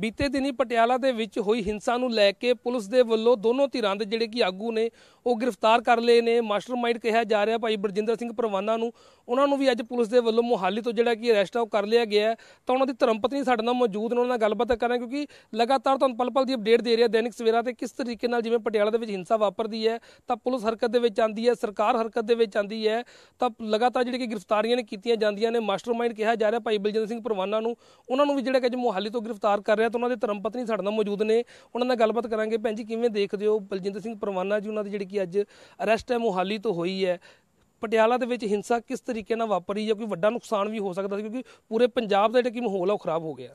ਬੀਤੇ ਦਿਨੀ ਪਟਿਆਲਾ ਦੇ ਵਿੱਚ ਹੋਈ ਹਿੰਸਾ ਨੂੰ ਲੈ ਕੇ ਪੁਲਿਸ ਦੇ ਵੱਲੋਂ ਦੋਨੋਂ ਧਿਰਾਂ ਦੇ ਜਿਹੜੇ ਕਿ ਆਗੂ ਨੇ ਉਹ ਗ੍ਰਿਫਤਾਰ ਕਰ ਲਏ ਨੇ ਮਾਸਟਰਮਾਈਂਡ ਕਿਹਾ ਜਾ ਰਿਹਾ ਭਾਈ ਬਰਜਿੰਦਰ ਸਿੰਘ ਪਰਵਾਨਾ ਨੂੰ ਉਹਨਾਂ ਨੂੰ ਵੀ ਅੱਜ ਪੁਲਿਸ ਦੇ ਵੱਲੋਂ ਮੁਹਾਲੀ ਤੋਂ ਜਿਹੜਾ ਕਿ ਅਰੈਸਟ ਆਊ ਕਰ ਲਿਆ ਗਿਆ ਤਾਂ ਉਹਨਾਂ ਦੀ ਧਰਮਪਤਨੀ ਸਾਡੇ ਨਾਲ ਮੌਜੂਦ ਨੇ ਉਹਨਾਂ ਨਾਲ ਗੱਲਬਾਤ ਕਰਾਂ ਕਿਉਂਕਿ ਲਗਾਤਾਰ ਤੁਹਾਨੂੰ ਪਲ-ਪਲ ਦੀ ਅਪਡੇਟ ਦੇ ਰਿਹਾ ਦੈਨਿਕ ਸਵੇਰਾ ਤੇ ਕਿਸ ਤਰੀਕੇ ਨਾਲ ਜਿਵੇਂ ਪਟਿਆਲਾ ਦੇ ਵਿੱਚ ਹਿੰਸਾ ਵਾਪਰਦੀ ਹੈ ਤਾਂ ਪੁਲਿਸ ਹਰਕਤ ਦੇ ਵਿੱਚ ਆਂਦੀ ਹੈ ਸਰਕਾਰ ਹਰਕਤ ਦੇ ਵਿੱਚ ਆਂਦੀ ਹੈ ਤਾਂ ਲਗਾਤਾਰ ਜਿਹੜੀ ਕਿ ਗ੍ਰਿਫਤਾਰੀਆਂ ਨੇ ਕੀਤੀਆਂ ਜਾਂਦੀਆਂ ਨੇ ਮਾਸਟਰਮਾਈਂਡ ਕਿਹਾ ਜਾ ਰਿਹਾ ਭਾਈ ਬਲਜਿੰਦਰ ਸਿੰਘ ਪਰਵਾਨਾ ਨੂੰ ਉਹਨਾਂ ਨੂੰ ਵੀ ਜਿਹੜਾ ਕਿ ਅੱਜ ਮੁਹਾਲੀ ਤੋਂ ਗ੍ਰਿਫਤਾਰ ਕਰ ਰਿਹਾ ਤਾਂ ਉਹਨਾਂ ਦੇ ਧਰਮ ਪਤਨੀ ਸਾਡੇ ਨਾਲ ਮੌਜੂਦ ਨੇ ਉਹਨਾਂ ਨਾਲ ਗੱਲਬਾਤ ਕਰਾਂਗੇ ਭੈਣ ਜੀ ਕਿਵੇਂ ਦੇਖਦੇ ਹੋ ਬਲਜਿੰਦਰ ਸਿੰਘ ਪਰਵਾਨਾ ਜੀ ਉਹਨਾਂ ਦੀ ਜਿਹੜੀ ਕਿ ਅੱਜ ਅਰੈਸਟ ਹੈ ਮੋਹਾਲੀ ਤੋਂ ਹੋਈ ਹੈ ਪਟਿਆਲਾ ਦੇ ਵਿੱਚ ਹਿੰਸਾ ਕਿਸ ਤਰੀਕੇ ਨਾਲ ਵਾਪਰੀ ਜਾਂ ਕੋਈ ਵੱਡਾ ਨੁਕਸਾਨ ਵੀ ਹੋ ਸਕਦਾ ਸੀ ਕਿਉਂਕਿ ਪੂਰੇ ਪੰਜਾਬ ਦਾ ਜਿਹੜਾ ਕਿ ਮਾਹੌਲ ਆ ਉਹ ਖਰਾਬ ਹੋ ਗਿਆ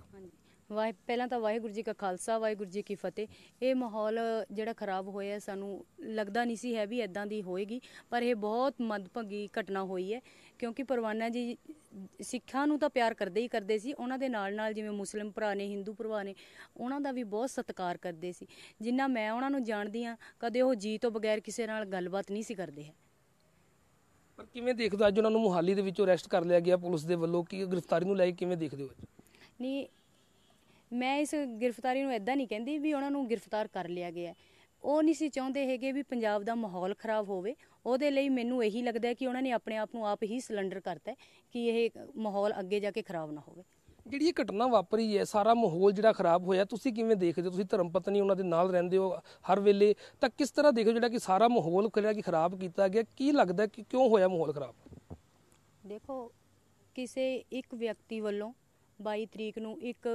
ਵਾਹ ਪਹਿਲਾਂ ਤਾਂ ਵਾਹਿਗੁਰੂ ਜੀ ਕਾ ਖਾਲਸਾ ਵਾਹਿਗੁਰੂ ਜੀ ਕੀ ਫਤਿਹ ਇਹ ਮਾਹੌਲ ਜਿਹੜਾ ਖਰਾਬ ਹੋਇਆ ਸਾਨੂੰ ਲੱਗਦਾ ਨਹੀਂ ਸੀ ਹੈ ਵੀ ਇਦਾਂ ਦੀ ਹੋਏਗੀ ਪਰ ਇਹ ਬਹੁਤ ਮਦਭਗੀ ਘਟਨਾ ਹੋਈ ਹੈ ਕਿਉਂਕਿ ਪਰਵਾਨਾ ਜੀ ਸਿੱਖਾਂ ਨੂੰ ਤਾਂ ਪਿਆਰ ਕਰਦੇ ਹੀ ਕਰਦੇ ਸੀ ਉਹਨਾਂ ਦੇ ਨਾਲ ਨਾਲ ਜਿਵੇਂ ਮੁਸਲਮ ਭਰਾ ਨੇ ਹਿੰਦੂ ਭਰਾ ਨੇ ਉਹਨਾਂ ਦਾ ਵੀ ਬਹੁਤ ਸਤਿਕਾਰ ਕਰਦੇ ਸੀ ਜਿੰਨਾ ਮੈਂ ਉਹਨਾਂ ਨੂੰ ਜਾਣਦੀ ਆ ਕਦੇ ਉਹ ਜੀ ਤੋਂ ਬਗੈਰ ਕਿਸੇ ਨਾਲ ਗੱਲਬਾਤ ਨਹੀਂ ਸੀ ਕਰਦੇ ਹੈ ਪਰ ਕਿਵੇਂ ਦੇਖਦੇ ਅੱਜ ਉਹਨਾਂ ਨੂੰ ਮੁਹਾਲੀ ਦੇ ਵਿੱਚੋਂ ਅਰੈਸਟ ਕਰ ਲਿਆ ਗਿਆ ਪੁਲਿਸ ਦੇ ਵੱਲੋਂ ਕੀ ਗ੍ਰਿਫਤਾਰੀ ਨੂੰ ਲੈ ਕੇ ਕਿਵੇਂ ਦੇਖਦੇ ਹੋ ਨਹੀਂ ਮੈਂ ਇਸ ਗ੍ਰਿਫਤਾਰੀ ਨੂੰ ਐਦਾਂ ਨਹੀਂ ਕਹਿੰਦੀ ਵੀ ਉਹਨਾਂ ਨੂੰ ਗ੍ਰਿਫਤਾਰ ਕਰ ਲਿਆ ਗਿਆ ਉਹ ਨਹੀਂ ਸੀ ਚਾਹੁੰਦੇ ਹੈਗੇ ਵੀ ਪੰਜਾਬ ਦਾ ਮਾਹੌਲ ਖਰਾਬ ਹੋਵੇ ਉਹਦੇ ਲਈ ਮੈਨੂੰ ਇਹੀ ਲੱਗਦਾ ਕਿ ਉਹਨਾਂ ਨੇ ਆਪਣੇ ਆਪ ਨੂੰ ਆਪ ਹੀ ਸਿਲੰਡਰ ਕਰਤਾ ਕਿ ਇਹ ਮਾਹੌਲ ਅੱਗੇ ਜਾ ਕੇ ਖਰਾਬ ਨਾ ਹੋਵੇ ਜਿਹੜੀ ਇਹ ਘਟਨਾ ਵਾਪਰੀ ਹੈ ਸਾਰਾ ਮਾਹੌਲ ਜਿਹੜਾ ਖਰਾਬ ਹੋਇਆ ਤੁਸੀਂ ਕਿਵੇਂ ਦੇਖਦੇ ਹੋ ਤੁਸੀਂ ਧਰਮ ਪਤਨੀ ਉਹਨਾਂ ਦੇ ਨਾਲ ਰਹਿੰਦੇ ਹੋ ਹਰ ਵੇਲੇ ਤਾਂ ਕਿਸ ਤਰ੍ਹਾਂ ਦੇਖੋ ਜਿਹੜਾ ਕਿ ਸਾਰਾ ਮਾਹੌਲ ਕਿਹੜਾ ਕਿ ਖਰਾਬ ਕੀਤਾ ਗਿਆ ਕੀ ਲੱਗਦਾ ਕਿ ਕਿਉਂ ਹੋਇਆ ਮਾਹੌਲ ਖਰਾਬ ਦੇਖੋ ਕਿਸੇ ਇੱਕ ਵਿਅਕਤੀ ਵੱਲੋਂ 22 ਤਰੀਕ ਨੂੰ ਇੱਕ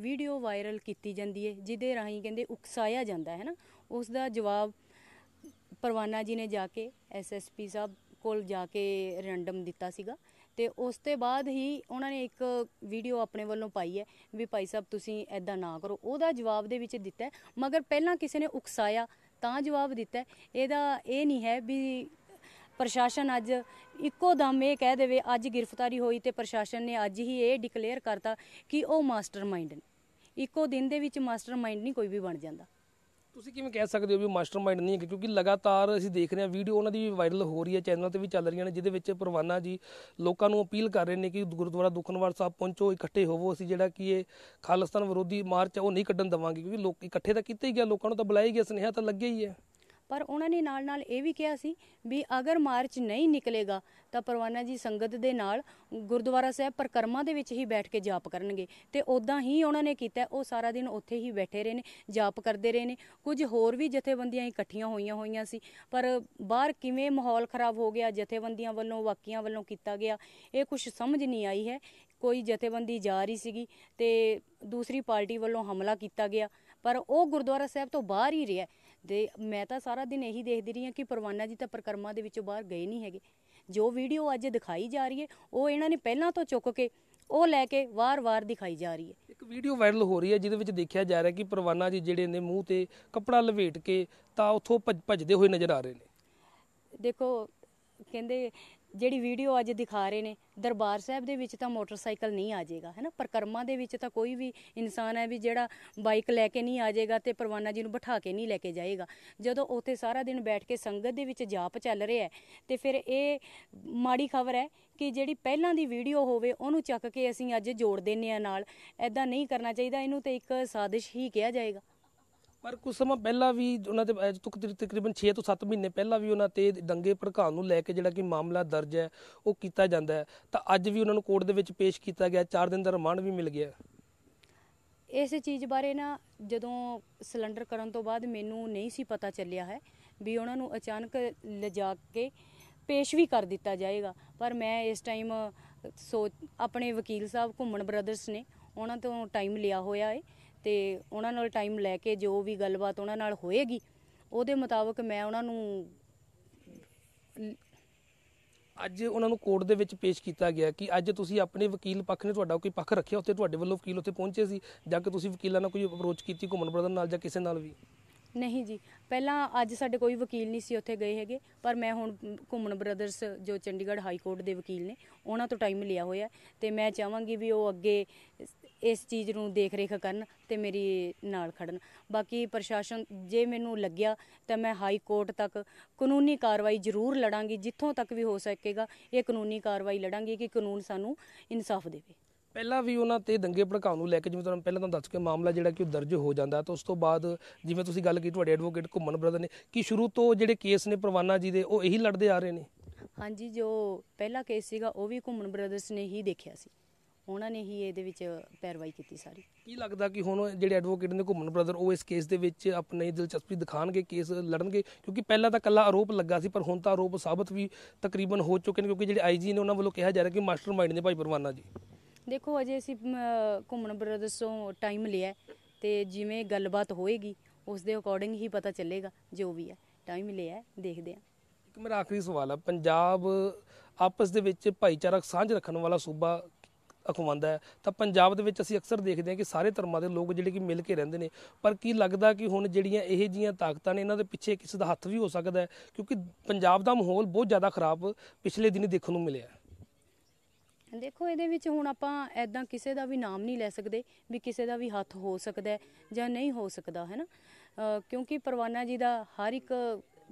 ਵੀਡੀਓ ਵਾਇਰਲ ਕੀਤੀ ਜਾਂਦੀ ਹੈ ਜਿਹਦੇ ਰਾਹੀਂ ਕਹਿੰਦੇ ਉਕਸਾਇਆ ਜਾਂਦਾ ਹੈ ਨਾ ਉਸ ਦਾ ਜਵਾਬ ਪਰਵਾਨਾ ਜੀ ਨੇ ਜਾ ਕੇ ਐਸਐਸਪੀ ਸਾਹਿਬ ਕੋਲ ਜਾ ਕੇ ਰੈਂਡਮ ਦਿੱਤਾ ਸੀਗਾ ਤੇ ਉਸ ਤੋਂ ਬਾਅਦ ਹੀ ਉਹਨਾਂ ਨੇ ਇੱਕ ਵੀਡੀਓ ਆਪਣੇ ਵੱਲੋਂ ਪਾਈ ਹੈ ਵੀ ਭਾਈ ਸਾਹਿਬ ਤੁਸੀਂ ਐਦਾਂ ਨਾ ਕਰੋ ਉਹਦਾ ਜਵਾਬ ਦੇ ਵਿੱਚ ਦਿੱਤਾ ਮਗਰ ਪਹਿਲਾਂ ਕਿਸੇ ਨੇ ਉਕਸਾਇਆ ਤਾਂ ਜਵਾਬ ਦਿੱਤਾ ਇਹਦਾ ਇਹ ਨਹੀਂ ਹੈ ਵੀ ਪ੍ਰਸ਼ਾਸਨ ਅੱਜ ਇੱਕੋ ਦਮ ਇਹ ਕਹਿ ਦੇਵੇ ਅੱਜ ਗ੍ਰਿਫਤਾਰੀ ਹੋਈ ਤੇ ਪ੍ਰਸ਼ਾਸਨ ਨੇ ਅੱਜ ਹੀ ਇਹ ਡਿਕਲੇਅਰ ਕਰਤਾ ਕਿ ਉਹ ਮਾਸਟਰਮਾਈਂਡ ਹੈ ਇੱਕੋ ਦਿਨ ਦੇ ਵਿੱਚ ਮਾਸਟਰਮਾਈਂਡ ਨਹੀਂ ਕੋਈ ਵੀ ਬਣ ਜਾਂਦਾ ਤੁਸੀਂ ਕਿਵੇਂ ਕਹਿ ਸਕਦੇ ਹੋ ਵੀ ਮਾਸਟਰਮਾਈਂਡ ਨਹੀਂ ਹੈ ਕਿਉਂਕਿ ਲਗਾਤਾਰ ਅਸੀਂ ਦੇਖ ਰਹੇ ਹਾਂ ਵੀਡੀਓ ਉਹਨਾਂ ਦੀ ਵੀ ਵਾਇਰਲ ਹੋ ਰਹੀ ਹੈ ਚੈਨਲਾਂ ਤੇ ਵੀ ਚੱਲ ਰਹੀਆਂ ਨੇ ਜਿਹਦੇ ਵਿੱਚ ਪਰਵਾਨਾ ਜੀ ਲੋਕਾਂ ਨੂੰ ਅਪੀਲ ਕਰ ਰਹੇ ਨੇ ਕਿ ਗੁਰਦੁਆਰਾ ਦੁਖਨਵਾਰ ਸਾਹਿਬ ਪਹੁੰਚੋ ਇਕੱਠੇ ਹੋਵੋ ਅਸੀਂ ਜਿਹੜਾ ਕਿ ਇਹ ਖਾਲਸਤਾਨ ਵਿਰੋਧੀ ਮਾਰਚ ਉਹ ਨਹੀਂ ਕੱਢਣ ਦਵਾਂਗੇ ਕਿਉਂਕਿ ਲੋਕ ਇਕੱਠੇ ਤਾਂ ਕੀਤਾ ਹੀ ਗਿਆ ਲੋਕਾਂ ਨੂੰ ਤਾਂ ਬੁਲਾਇਆ ਹੀ ਗਿਆ ਸਨੇਹਾ ਤਾਂ ਲੱਗਿਆ ਹੀ ਹੈ ਪਰ ਉਹਨਾਂ ਨੇ ਨਾਲ-ਨਾਲ ਇਹ ਵੀ ਕਿਹਾ ਸੀ ਵੀ ਅਗਰ ਮਾਰਚ ਨਹੀਂ ਨਿਕਲੇਗਾ ਤਾਂ ਪਰਵਾਨਾ ਜੀ ਸੰਗਤ ਦੇ ਨਾਲ ਗੁਰਦੁਆਰਾ ਸਾਹਿਬ ਪਰਕਰਮਾ ਦੇ ਵਿੱਚ ਹੀ ਬੈਠ ਕੇ ਜਾਪ ਕਰਨਗੇ ਤੇ ਉਦਾਂ ਹੀ ਉਹਨਾਂ ਨੇ ਕੀਤਾ ਉਹ ਸਾਰਾ ਦਿਨ ਉੱਥੇ ਹੀ ਬੈਠੇ ਰਹੇ ਨੇ ਜਾਪ ਕਰਦੇ ਰਹੇ ਨੇ ਕੁਝ ਹੋਰ ਵੀ ਜਥੇਬੰਦੀਆਂ ਇਕੱਠੀਆਂ ਹੋਈਆਂ ਹੋਈਆਂ ਸੀ ਪਰ ਬਾਹਰ ਕਿਵੇਂ ਮਾਹੌਲ ਖਰਾਬ ਹੋ ਗਿਆ ਜਥੇਬੰਦੀਆਂ ਵੱਲੋਂ ਵਾਕੀਆਂ ਵੱਲੋਂ ਕੀਤਾ ਗਿਆ ਇਹ ਕੁਝ ਸਮਝ ਨਹੀਂ ਆਈ ਹੈ ਕੋਈ ਜਥੇਬੰਦੀ ਜਾ ਰਹੀ ਸੀਗੀ ਤੇ ਦੂਸਰੀ ਪਾਰਟੀ ਵੱਲੋਂ ਹਮਲਾ ਕੀਤਾ ਗਿਆ ਪਰ ਉਹ ਗੁਰਦੁਆਰਾ ਸਾਹਿਬ ਤੋਂ ਬਾਹਰ ਹੀ ਰਿਹਾ ਤੇ ਮੈਂ ਤਾਂ ਸਾਰਾ ਦਿਨ ਇਹੀ ਦੇਖਦੀ ਰਹੀ ਹਾਂ ਕਿ ਪਰਵਾਨਾ ਜੀ ਤਾਂ ਪ੍ਰਕਰਮਾ ਦੇ ਵਿੱਚੋਂ ਬਾਹਰ ਗਏ ਨਹੀਂ ਹੈਗੇ ਜੋ ਵੀਡੀਓ ਅੱਜ ਦਿਖਾਈ ਜਾ ਰਹੀ ਹੈ ਉਹ ਇਹਨਾਂ ਨੇ ਪਹਿਲਾਂ ਤੋਂ ਚੁੱਕ ਕੇ ਉਹ ਲੈ ਕੇ ਵਾਰ-ਵਾਰ ਦਿਖਾਈ ਜਾ ਰਹੀ ਹੈ ਇੱਕ ਵੀਡੀਓ ਵਾਇਰਲ ਹੋ ਰਹੀ ਹੈ ਜਿਹਦੇ ਵਿੱਚ ਦੇਖਿਆ ਜਾ ਰਿਹਾ ਕਿ ਪਰਵਾਨਾ ਜੀ ਜਿਹੜੇ ਨੇ ਮੂੰਹ ਤੇ ਕੱਪੜਾ ਲਵੇਟ ਕੇ ਤਾਂ ਉਥੋਂ ਭੱਜਦੇ ਹੋਏ ਨਜ਼ਰ ਆ ਰਹੇ ਨੇ ਦੇਖੋ ਕਹਿੰਦੇ ਜਿਹੜੀ ਵੀਡੀਓ ਅੱਜ ਦਿਖਾ ਰਹੇ ਨੇ ਦਰਬਾਰ ਸਾਹਿਬ ਦੇ ਵਿੱਚ ਤਾਂ ਮੋਟਰਸਾਈਕਲ ਨਹੀਂ ਆ ਜਾਏਗਾ ਹੈਨਾ ਪਰਕਰਮਾ ਦੇ ਵਿੱਚ ਤਾਂ ਕੋਈ ਵੀ ਇਨਸਾਨ ਹੈ ਵੀ ਜਿਹੜਾ ਬਾਈਕ ਲੈ ਕੇ ਨਹੀਂ ਆ ਜਾਏਗਾ ਤੇ ਪਰਵਾਨਾ ਜੀ ਨੂੰ ਬਿਠਾ ਕੇ ਨਹੀਂ ਲੈ ਕੇ ਜਾਏਗਾ ਜਦੋਂ ਉੱਥੇ ਸਾਰਾ ਦਿਨ ਬੈਠ ਕੇ ਸੰਗਤ ਦੇ ਵਿੱਚ ਜਾਪ ਚੱਲ ਰਿਹਾ ਹੈ ਤੇ ਫਿਰ ਇਹ ਮਾੜੀ ਖਬਰ ਹੈ ਕਿ ਜਿਹੜੀ ਪਹਿਲਾਂ ਦੀ ਵੀਡੀਓ ਹੋਵੇ ਉਹਨੂੰ ਚੱਕ ਕੇ ਅਸੀਂ ਅੱਜ ਜੋੜ ਦਿੰਨੇ ਆ ਨਾਲ ਐਦਾਂ ਨਹੀਂ ਕਰਨਾ ਚਾਹੀਦਾ ਇਹਨੂੰ ਤੇ ਇੱਕ ਸਾਜ਼ਿਸ਼ ਹੀ ਕਿਹਾ ਜਾਏਗਾ ਪਰ ਕੁਝ ਸਮਾਂ ਪਹਿਲਾਂ ਵੀ ਉਹਨਾਂ ਤੇ ਤੱਕ ਤਕਰੀਬਨ 6 ਤੋਂ 7 ਮਹੀਨੇ ਪਹਿਲਾਂ ਵੀ ਉਹਨਾਂ ਤੇ ਦੰਗੇ ਭੜਕਾਉਣ ਨੂੰ ਲੈ ਕੇ ਜਿਹੜਾ ਕਿ ਮਾਮਲਾ ਦਰਜ ਹੈ ਉਹ ਕੀਤਾ ਜਾਂਦਾ ਹੈ ਤਾਂ ਅੱਜ ਵੀ ਉਹਨਾਂ ਨੂੰ ਕੋਰਟ ਦੇ ਵਿੱਚ ਪੇਸ਼ ਕੀਤਾ ਗਿਆ 4 ਦਿਨ ਦਾ ਰਿਮਾਂਡ ਵੀ ਮਿਲ ਗਿਆ ਇਸ ਚੀਜ਼ ਬਾਰੇ ਨਾ ਜਦੋਂ ਸਿਲੰਡਰ ਕਰਨ ਤੋਂ ਬਾਅਦ ਮੈਨੂੰ ਨਹੀਂ ਸੀ ਪਤਾ ਚੱਲਿਆ ਹੈ ਵੀ ਉਹਨਾਂ ਨੂੰ ਅਚਾਨਕ ਲਿਜਾ ਕੇ ਪੇਸ਼ ਵੀ ਕਰ ਦਿੱਤਾ ਜਾਏਗਾ ਪਰ ਮੈਂ ਇਸ ਟਾਈਮ ਆਪਣੇ ਵਕੀਲ ਸਾਹਿਬ ਘੁੰਮਣ ਬ੍ਰਦਰਸ ਨੇ ਉਹਨਾਂ ਤੋਂ ਟਾਈਮ ਲਿਆ ਹੋਇਆ ਹੈ ਤੇ ਉਹਨਾਂ ਨਾਲ ਟਾਈਮ ਲੈ ਕੇ ਜੋ ਵੀ ਗੱਲਬਾਤ ਉਹਨਾਂ ਨਾਲ ਹੋਏਗੀ ਉਹਦੇ ਮੁਤਾਬਕ ਮੈਂ ਉਹਨਾਂ ਨੂੰ ਅੱਜ ਉਹਨਾਂ ਨੂੰ ਕੋਰਟ ਦੇ ਵਿੱਚ ਪੇਸ਼ ਕੀਤਾ ਗਿਆ ਕਿ ਅੱਜ ਤੁਸੀਂ ਆਪਣੇ ਵਕੀਲ ਪੱਖ ਨੇ ਤੁਹਾਡਾ ਕੋਈ ਪੱਖ ਰੱਖਿਆ ਉੱਥੇ ਤੁਹਾਡੇ ਵੱਲੋਂ ਵਕੀਲ ਉੱਥੇ ਪਹੁੰਚੇ ਸੀ ਜਾਂ ਕਿ ਤੁਸੀਂ ਵਕੀਲਾਂ ਨਾਲ ਕੋਈ ਅਪਰੋਚ ਕੀਤੀ ਘੁੰਮਣ ਬ੍ਰਦਰ ਨਾਲ ਜਾਂ ਕਿਸੇ ਨਾਲ ਵੀ ਨਹੀਂ ਜੀ ਪਹਿਲਾਂ ਅੱਜ ਸਾਡੇ ਕੋਈ ਵਕੀਲ ਨਹੀਂ ਸੀ ਉੱਥੇ ਗਏ ਹੈਗੇ ਪਰ ਮੈਂ ਹੁਣ ਘੁੰਮਣ ਬ੍ਰਦਰਸ ਜੋ ਚੰਡੀਗੜ੍ਹ ਹਾਈ ਕੋਰਟ ਦੇ ਵਕੀਲ ਨੇ ਉਹਨਾਂ ਤੋਂ ਟਾਈਮ ਲਿਆ ਹੋਇਆ ਤੇ ਮੈਂ ਚਾਹਾਂਗੀ ਵੀ ਉਹ ਅੱਗੇ ਇਸ ਚੀਜ਼ ਨੂੰ ਦੇਖ ਰੇਖ ਕਰਨ ਤੇ ਮੇਰੀ ਨਾਲ ਖੜਨ ਬਾਕੀ ਪ੍ਰਸ਼ਾਸਨ ਜੇ ਮੈਨੂੰ ਲੱਗਿਆ ਤਾਂ ਮੈਂ ਹਾਈ ਕੋਰਟ ਤੱਕ ਕਾਨੂੰਨੀ ਕਾਰਵਾਈ ਜ਼ਰੂਰ ਲੜਾਂਗੀ ਜਿੱਥੋਂ ਤੱਕ ਵੀ ਹੋ ਸਕੇਗਾ ਇਹ ਕਾਨੂੰਨੀ ਕਾਰਵਾਈ ਲੜਾਂਗੀ ਕਿ ਕਾਨੂੰਨ ਸਾਨੂੰ ਇਨਸਾਫ ਦੇਵੇ ਪਹਿਲਾਂ ਵੀ ਉਹਨਾਂ ਤੇ ਦੰਗੇ ਭੜਕਾਉਣ ਨੂੰ ਲੈ ਕੇ ਜਿਵੇਂ ਤੁਹਾਨੂੰ ਪਹਿਲਾਂ ਤੁਹਾਨੂੰ ਦੱਸ ਕੇ ਮਾਮਲਾ ਜਿਹੜਾ ਕਿ ਉਹ ਦਰਜ ਹੋ ਜਾਂਦਾ ਤਾਂ ਉਸ ਤੋਂ ਬਾਅਦ ਜਿਵੇਂ ਤੁਸੀਂ ਗੱਲ ਕੀਤੀ ਤੁਹਾਡੇ ਐਡਵੋਕੇਟ ਘੁੰਮਣ ਬ੍ਰਦਰ ਨੇ ਕਿ ਸ਼ੁਰੂ ਤੋਂ ਜਿਹੜੇ ਕੇਸ ਨੇ ਪ੍ਰਵਾਨਾ ਜੀ ਦੇ ਉਹ ਇਹੀ ਲੜਦੇ ਆ ਰਹੇ ਨੇ ਹਾਂਜੀ ਜੋ ਪਹਿਲਾ ਕੇਸ ਸੀਗਾ ਉਹ ਵੀ ਘੁੰਮਣ ਬ੍ਰਦਰਸ ਨੇ ਹੀ ਦੇਖਿਆ ਸੀ ਉਹਨਾਂ ਨੇ ਹੀ ਇਹਦੇ ਵਿੱਚ ਪੈਰਵਾਈ ਕੀਤੀ ਸਾਰੀ ਕੀ ਲੱਗਦਾ ਕਿ ਹੁਣ ਜਿਹੜੇ ਐਡਵੋਕੇਟ ਨੇ ਘੁੰਮਣ ਬ੍ਰਦਰ ਉਹ ਇਸ ਕੇਸ ਦੇ ਵਿੱਚ ਆਪਣੀ ਦਿਲਚਸਪੀ ਦਿਖਾਣਗੇ ਕੇਸ ਲੜਨਗੇ ਕਿਉਂਕਿ ਪਹਿਲਾਂ ਤਾਂ ਕੱਲਾ ਆਰੋਪ ਲੱਗਾ ਸੀ ਪਰ ਹੁਣ ਤਾਂ ਆਰੋਪ ਸਾਬਤ ਵੀ ਤਕਰੀਬਨ ਹੋ ਚੁੱਕੇ ਨੇ ਕਿਉਂਕਿ ਜਿਹੜੇ ਆਈਜੀ ਨੇ ਉਹਨਾਂ ਵੱਲੋਂ ਕਿਹਾ ਜਾ ਰਿਹਾ ਕਿ ਮਾਸਟਰਮਾਈਂਡ ਨੇ ਭਾਈ ਪਰਵਾਨਾ ਜੀ ਦੇਖੋ ਅਜੇ ਅਸੀਂ ਘੁੰਮਣ ਬ੍ਰਦਰਸ ਤੋਂ ਟਾਈਮ ਲਿਆ ਤੇ ਜਿਵੇਂ ਗੱਲਬਾਤ ਹੋਏਗੀ ਉਸ ਦੇ ਅਕੋਰਡਿੰਗ ਹੀ ਪਤਾ ਚੱਲੇਗਾ ਜੋ ਵੀ ਹੈ ਟਾਈਮ ਲਿਆ ਦੇਖਦੇ ਆ ਇੱਕ ਮੇਰਾ ਆਖਰੀ ਸਵਾਲ ਹੈ ਪੰਜਾਬ ਆਪਸ ਦੇ ਵਿੱਚ ਭਾਈਚਾਰਕ ਸਾਂਝ ਰੱਖਣ ਵਾਲਾ ਸੂਬਾ ਅਖਵਾਂਦਾ ਹੈ ਤਾਂ ਪੰਜਾਬ ਦੇ ਵਿੱਚ ਅਸੀਂ ਅਕਸਰ ਦੇਖਦੇ ਹਾਂ ਕਿ ਸਾਰੇ ਧਰਮਾਂ ਦੇ ਲੋਕ ਜਿਹੜੇ ਕਿ ਮਿਲ ਕੇ ਰਹਿੰਦੇ ਨੇ ਪਰ ਕੀ ਲੱਗਦਾ ਕਿ ਹੁਣ ਜਿਹੜੀਆਂ ਇਹ ਜੀਆਂ ਤਾਕਤਾਂ ਨੇ ਇਹਨਾਂ ਦੇ ਪਿੱਛੇ ਕਿਸੇ ਦਾ ਹੱਥ ਵੀ ਹੋ ਸਕਦਾ ਹੈ ਕਿਉਂਕਿ ਪੰਜਾਬ ਦਾ ਮਾਹੌਲ ਬਹੁਤ ਜ਼ਿਆਦਾ ਖਰਾਬ ਪਿਛਲੇ ਦਿਨੀ ਦੇਖਣ ਨੂੰ ਮਿਲਿਆ ਦੇਖੋ ਇਹਦੇ ਵਿੱਚ ਹੁਣ ਆਪਾਂ ਐਦਾਂ ਕਿਸੇ ਦਾ ਵੀ ਨਾਮ ਨਹੀਂ ਲੈ ਸਕਦੇ ਵੀ ਕਿਸੇ ਦਾ ਵੀ ਹੱਥ ਹੋ ਸਕਦਾ ਜਾਂ ਨਹੀਂ ਹੋ ਸਕਦਾ ਹੈ ਨਾ ਕਿਉਂਕਿ ਪਰਵਾਨਾ ਜੀ ਦਾ ਹਰ ਇੱਕ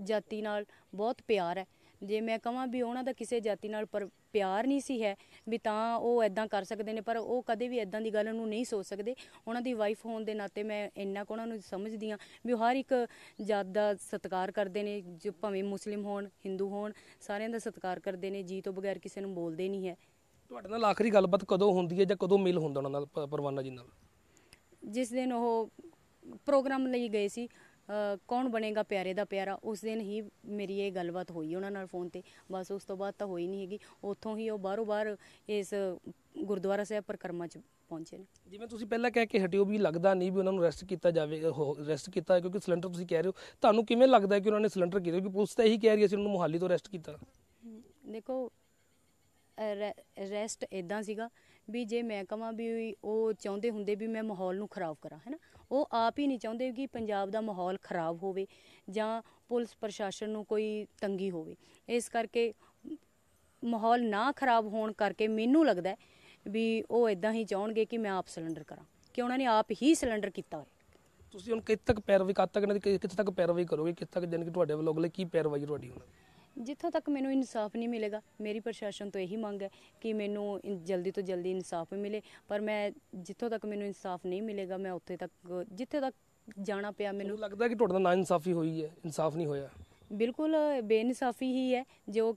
ਜਾਤੀ ਨਾਲ ਬਹੁਤ ਪਿਆਰ ਹੈ ਜੇ ਮੈਂ ਕਹਾਂ ਵੀ ਉਹਨਾਂ ਦਾ ਕਿਸੇ ਜਾਤੀ ਨਾਲ ਪਰ ਪਿਆਰ ਨਹੀਂ ਸੀ ਹੈ ਵੀ ਤਾਂ ਉਹ ਐਦਾਂ ਕਰ ਸਕਦੇ ਨੇ ਪਰ ਉਹ ਕਦੇ ਵੀ ਐਦਾਂ ਦੀ ਗੱਲ ਨੂੰ ਨਹੀਂ ਸੋਚ ਸਕਦੇ ਉਹਨਾਂ ਦੀ ਵਾਈਫ ਹੋਣ ਦੇ ਨਾਤੇ ਮੈਂ ਇੰਨਾ ਕੋ ਉਹਨਾਂ ਨੂੰ ਸਮਝਦੀ ਆ ਵੀ ਹਰ ਇੱਕ ਜਾਤ ਦਾ ਸਤਿਕਾਰ ਕਰਦੇ ਨੇ ਜੋ ਭਾਵੇਂ ਮੁਸਲਿਮ ਹੋਣ ਹਿੰਦੂ ਹੋਣ ਸਾਰਿਆਂ ਦਾ ਸਤਿਕਾਰ ਕਰਦੇ ਨੇ ਜੀ ਤੋਂ ਬਗੈਰ ਕਿਸੇ ਨੂੰ ਬੋਲਦੇ ਨਹੀਂ ਹੈ ਤੁਹਾਡੇ ਨਾਲ ਆਖਰੀ ਗੱਲਬਾਤ ਕਦੋਂ ਹੁੰਦੀ ਹੈ ਜਾਂ ਕਦੋਂ ਮਿਲ ਹੁੰਦਾ ਉਹਨਾਂ ਨਾਲ ਪਰਵਾਨਾ ਜੀ ਨਾਲ ਜਿਸ ਦਿਨ ਉਹ ਪ੍ਰੋਗਰਾਮ ਲਈ ਗਏ ਸੀ ਕੌਣ ਬਣੇਗਾ ਪਿਆਰੇ ਦਾ ਪਿਆਰਾ ਉਸ ਦਿਨ ਹੀ ਮੇਰੀ ਇਹ ਗੱਲਬਾਤ ਹੋਈ ਉਹਨਾਂ ਨਾਲ ਫੋਨ ਤੇ ਬਸ ਉਸ ਤੋਂ ਬਾਅਦ ਤਾਂ ਹੋਈ ਨਹੀਂ ਹੈਗੀ ਉੱਥੋਂ ਹੀ ਉਹ ਬਾਰੋ ਬਾਰ ਇਸ ਗੁਰਦੁਆਰਾ ਸਾਹਿਬ ਪਰਕਰਮਾ 'ਚ ਪਹੁੰਚੇ ਨੇ ਜਿਵੇਂ ਤੁਸੀਂ ਪਹਿਲਾਂ ਕਹਿ ਕੇ ਹਟਿਓ ਵੀ ਲੱਗਦਾ ਨਹੀਂ ਵੀ ਉਹਨਾਂ ਨੂੰ ਅਰੈਸਟ ਕੀਤਾ ਜਾਵੇ ਅਰੈਸਟ ਕੀਤਾ ਕਿਉਂਕਿ ਸਿਲੰਡਰ ਤੁਸੀਂ ਕਹਿ ਰਹੇ ਹੋ ਤੁਹਾਨੂੰ ਕਿਵੇਂ ਲੱਗਦਾ ਕਿ ਉਹਨਾਂ ਨੇ ਸਿਲੰਡਰ ਕੀਤਾ ਕਿਉਂਕਿ ਪੁਲਿਸ ਤਾਂ ਇਹੀ ਕਹਿ ਰਹੀ ਸੀ ਉਹਨਾਂ ਉਹਨੂੰ ਮੁਹਾਲੀ ਤੋਂ ਅਰੈਸਟ ਕੀਤਾ ਦੇਖੋ ਅਰੈਸਟ ਇਦਾਂ ਸੀਗਾ ਵੀ ਜੇ ਮੈਂ ਕਹਾਂ ਵੀ ਉਹ ਚਾਹੁੰਦੇ ਹੁੰਦੇ ਵੀ ਮੈਂ ਮਾਹੌਲ ਨੂੰ ਖਰਾਬ ਕਰਾਂ ਹੈਨਾ ਉਹ ਆਪ ਹੀ ਨਹੀਂ ਚਾਹੁੰਦੇ ਕਿ ਪੰਜਾਬ ਦਾ ਮਾਹੌਲ ਖਰਾਬ ਹੋਵੇ ਜਾਂ ਪੁਲਿਸ ਪ੍ਰਸ਼ਾਸਨ ਨੂੰ ਕੋਈ ਤੰਗੀ ਹੋਵੇ ਇਸ ਕਰਕੇ ਮਾਹੌਲ ਨਾ ਖਰਾਬ ਹੋਣ ਕਰਕੇ ਮੈਨੂੰ ਲੱਗਦਾ ਵੀ ਉਹ ਇਦਾਂ ਹੀ ਚਾਹਣਗੇ ਕਿ ਮੈਂ ਆਪ ਸਿਲੰਡਰ ਕਰਾਂ ਕਿ ਉਹਨਾਂ ਨੇ ਆਪ ਹੀ ਸਿਲੰਡਰ ਕੀਤਾ ਹੋਇਆ ਤੁਸੀਂ ਹੁਣ ਕਿੱਥੇ ਤੱਕ ਪੈਰਵਾਈ ਕਰ ਤੱਕ ਇਹਨਾਂ ਕਿੱਥੇ ਤੱਕ ਪੈਰਵਾਈ ਕਰੋਗੇ ਕਿੱਥੇ ਤੱਕ ਜਾਨ ਕਿ ਤੁਹਾਡੇ ਵੱਲੋਂ ਅਗਲੇ ਕੀ ਪੈਰਵਾਈ ਤੁਹਾਡੀ ਹੋਣੀ ਜਿੱਥੋਂ ਤੱਕ ਮੈਨੂੰ ਇਨਸਾਫ ਨਹੀਂ ਮਿਲੇਗਾ ਮੇਰੀ ਪ੍ਰਸ਼ਾਸਨ ਤੋਂ ਇਹੀ ਮੰਗ ਹੈ ਕਿ ਮੈਨੂੰ ਜਲਦੀ ਤੋਂ ਜਲਦੀ ਇਨਸਾਫ ਮਿਲੇ ਪਰ ਮੈਂ ਜਿੱਥੋਂ ਤੱਕ ਮੈਨੂੰ ਇਨਸਾਫ ਨਹੀਂ ਮਿਲੇਗਾ ਮੈਂ ਉੱਥੇ ਤੱਕ ਜਿੱਥੇ ਤੱਕ ਜਾਣਾ ਪਿਆ ਮੈਨੂੰ ਲੱਗਦਾ ਕਿ ਤੁਹਾਡੇ ਨਾਲ ਨਾ ਇਨਸਾਫੀ ਹੋਈ ਹੈ ਇਨਸਾਫ ਨਹੀਂ ਹੋਇਆ ਬਿਲਕੁਲ ਬੇਇਨਸਾਫੀ ਹੀ ਹੈ ਜੋ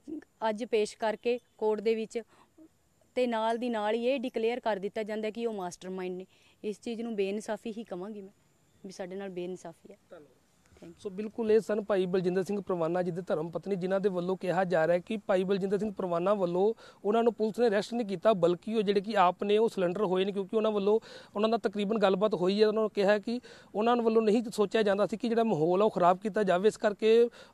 ਅੱਜ ਪੇਸ਼ ਕਰਕੇ ਕੋਰਟ ਦੇ ਵਿੱਚ ਤੇ ਨਾਲ ਦੀ ਨਾਲ ਹੀ ਇਹ ਡਿਕਲੇਅਰ ਕਰ ਦਿੱਤਾ ਜਾਂਦਾ ਹੈ ਕਿ ਉਹ ਮਾਸਟਰਮਾਈਂਡ ਨੇ ਇਸ ਚੀਜ਼ ਨੂੰ ਬੇਇਨਸਾਫੀ ਹੀ ਕਵਾਂਗੀ ਮੈਂ ਵੀ ਸਾਡੇ ਨਾਲ ਬੇਇਨਸਾਫੀ ਹੈ ਧੰਨਵਾਦ ਸੋ ਬਿਲਕੁਲ ਇਹ ਸਨ ਭਾਈ ਬਲਜਿੰਦਰ ਸਿੰਘ ਪ੍ਰਵਾਨਾ ਜਿਹਦੇ ਧਰਮ ਪਤਨੀ ਜਿਨ੍ਹਾਂ ਦੇ ਵੱਲੋਂ ਕਿਹਾ ਜਾ ਰਿਹਾ ਹੈ ਕਿ ਭਾਈ ਬਲਜਿੰਦਰ ਸਿੰਘ ਪ੍ਰਵਾਨਾ ਵੱਲੋਂ ਉਹਨਾਂ ਨੂੰ ਪੁਲਿਸ ਨੇ ਅਰੈਸਟ ਨਹੀਂ ਕੀਤਾ ਬਲਕਿ ਉਹ ਜਿਹੜੇ ਕਿ ਆਪ ਨੇ ਉਹ ਸਿਲੰਡਰ ਹੋਏ ਨੇ ਕਿਉਂਕਿ ਉਹਨਾਂ ਵੱਲੋਂ ਉਹਨਾਂ ਦਾ ਤਕਰੀਬਨ ਗੱਲਬਾਤ ਹੋਈ ਹੈ ਉਹਨਾਂ ਨੂੰ ਕਿਹਾ ਕਿ ਉਹਨਾਂ ਵੱਲੋਂ ਨਹੀਂ ਸੋਚਿਆ ਜਾਂਦਾ ਸੀ ਕਿ ਜਿਹੜਾ ਮਾਹੌਲ ਆ ਉਹ ਖਰਾਬ ਕੀਤਾ ਜਾਵੇ ਇਸ ਕਰਕੇ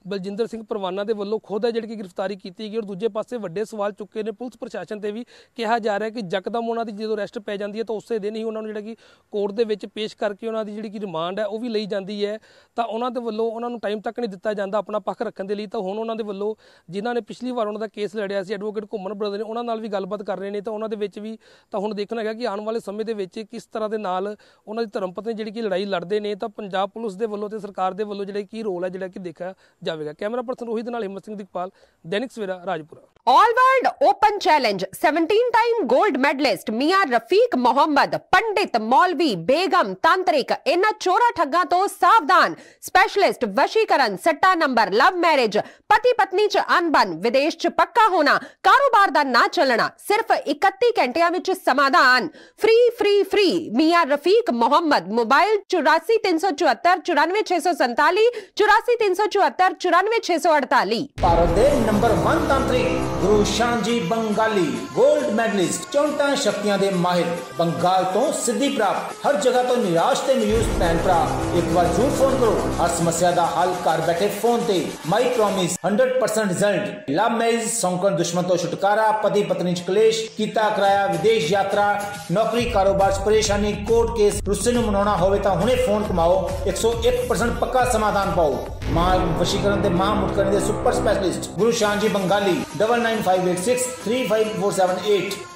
ਬਲਜਿੰਦਰ ਸਿੰਘ ਪ੍ਰਵਾਨਾ ਦੇ ਵੱਲੋਂ ਖੁਦ ਹੈ ਜਿਹੜੀ ਕਿ ਗ੍ਰਿਫਤਾਰੀ ਕੀਤੀ ਗਈ ਔਰ ਦੂਜੇ ਪਾਸੇ ਵੱਡੇ ਸਵਾਲ ਚੁੱਕੇ ਨੇ ਪੁਲਿਸ ਪ੍ਰਸ਼ਾਸਨ ਤੇ ਵੀ ਕਿਹਾ ਜਾ ਰਿਹਾ ਕਿ ਜਕਦਮ ਉਹਨਾਂ ਦੀ ਜਦੋਂ ਅਰੈਸਟ ਪੈ ਜਾਂਦੀ ਹੈ ਤਾਂ ਉਸੇ ਦਿਨ ਹੀ ਉਹਨਾਂ ਨੂੰ ਜਿਹੜਾ ਕਿ ਕੋਰਟ ਦੇ ਵਿੱਚ ਪੇਸ਼ ਕਰਕੇ ਉਹਨਾਂ ਦੀ ਜਿਹੜੀ ਕਿ ਰਿਮਾਂਡ ਹੈ ਉਹ ਵੀ ਲਈ ਜਾਂਦੀ ਹੈ ਤਾਂ ਉਹਨਾਂ ਦੇ ਵੱਲੋਂ ਉਹਨਾਂ ਨੂੰ ਟਾਈਮ ਤੱਕ ਨਹੀਂ ਦਿੱਤਾ ਜਾਂਦਾ ਆਪਣਾ ਪੱਖ ਰੱਖਣ ਦੇ ਲਈ ਤਾਂ ਹੁਣ ਉਹਨਾਂ ਦੇ ਵੱਲੋਂ ਜਿਨ੍ਹਾਂ ਨੇ ਪਿਛਲੀ ਵਾਰ ਉਹਨਾਂ ਦਾ ਕੇਸ ਲੜਿਆ ਸੀ ਐਡਵੋਕੇਟ ਘੁੰਮਣ ਬ੍ਰਦਰ ਨੇ ਉਹਨਾਂ ਨਾਲ ਵੀ ਗੱਲਬਾਤ ਕਰ ਰਹੇ ਨੇ ਤਾਂ ਉਹਨਾਂ ਦੇ ਵਿੱਚ ਵੀ ਤਾਂ ਹੁਣ ਦੇਖਣਾ ਹੈਗਾ ਕਿ ਆਉਣ ਵਾਲੇ ਸਮੇਂ ਦੇ ਵਿੱਚ ਕਿਸ ਤਰ੍ਹਾਂ ਦੇ ਨਾਲ ਉਹਨਾਂ ਦੀ ਧਰਮਪਤਨੀ ਜਿਹੜੀ ਕਿ ਲੜਾਈ ਲੜਦੇ ਨੇ ਤਾਂ ਪੰਜਾਬ ਪੁਲਿਸ ਦੇ ਵੱਲੋਂ ਤੇ ਸਰਕਾਰ ਦੇ ਵੱਲੋਂ ਜਿਹੜਾ ਕੀ ਰੋਲ ਹੈ ਜਿਹੜਾ ਕਿ ਦੇਖਿਆ ਜਾਵੇਗਾ ਕੈਮਰਾ ਪਰਸਨ ਰੋਹਿਤ ਨਾਲ Himmat Singh Deepal Dainik Savera Rajpura all world open challenge 17 time gold medallist ਮੀਆਂ रफीक ਮੁਹੰਮਦ ਪੰਡਿਤ ਮੌਲਵੀ ਬੇਗਮ ਤਾਂਤਰਿਕ ਇਹਨਾਂ ਚੋਰਾ ਠੱਗਾ ਤੋਂ ਸਾਵਧਾਨ ਸਪੈਸ਼ਲਿਸਟ ਵਸ਼ੀਕਰਨ ਸੱਟਾ ਨੰਬਰ ਲਵ ਮੈਰਿਜ ਪਤੀ ਪਤਨੀ 'ਚ ਅਨਬਨ ਵਿਦੇਸ਼ 'ਚ ਪੱਕਾ ਹੋਣਾ ਕਾਰੋਬਾਰ ਦਾ ਨਾ ਚੱਲਣਾ ਸਿਰਫ 31 ਘੰਟਿਆਂ ਵਿੱਚ ਸਮਾਧਾਨ ਫ੍ਰੀ ਫ੍ਰੀ ਫ੍ਰੀ ਮੀਆਂ ਰਫੀਕ ਮੁਹੰਮਦ ਮੋਬਾਈਲ 8437494647 8437494648 ਭਾਰਤ ਦੇ ਨੰਬਰ 1 ਤੰਤਰੀ ਗੁਰੂ ਸ਼ਾਂਜੀ ਬੰਗਾਲੀ 골ਡ ਮੈਡਲਿਸਟ ਚੌਂਟਾਂ ਸ਼ਕਤੀਆਂ ਦੇ ਮਾਹਿਰ ਬੰਗਾਲ ਤੋਂ ਸਿੱਧੀ ਪ੍ਰਾਪਤ ਹਰ ਜਗ੍ਹਾ ਤੋਂ ਨਿਰਾਸ਼ ਤੇ ਮਯੂਸ ਭੈਣ ਭਰਾ ਇੱਕ ਵਾਰ ਜੂਰ ਫੋਨ ਕਰੋ ਸਮੱਸਿਆ ਦਾ ਹੱਲ ਘਰ ਬੈਠੇ ਫੋਨ ਤੇ my promise 100% result love marriage ਸੌਂਕਣ ਦੁਸ਼ਮਣ ਤੋਂ ਛੁਟਕਾਰਾ ਪਤੀ ਪਤਨੀ ਚ ਕਲੇਸ਼ ਕੀਤਾ ਕਰਾਇਆ ਵਿਦੇਸ਼ ਯਾਤਰਾ ਨੌਕਰੀ ਕਾਰੋਬਾਰ ਚ ਪਰੇਸ਼ਾਨੀ ਕੋਰਟ ਕੇਸ ਰੁੱਸੇ ਨੂੰ ਮਨਾਉਣਾ ਹੋਵੇ ਤਾਂ ਹੁਣੇ ਫੋਨ ਕਮਾਓ 101% ਪੱਕਾ ਸਮਾਧਾਨ ਪਾਓ ਮਾਂ ਵਸ਼ੀਕਰਨ ਤੇ ਮਾਂ ਮੁਟ ਦੇ ਸੁਪਰ ਸਪੈਸ਼ਲਿਸਟ ਗੁਰੂ ਸ਼ਾਨ ਜੀ ਬੰਗਾਲੀ 9958635478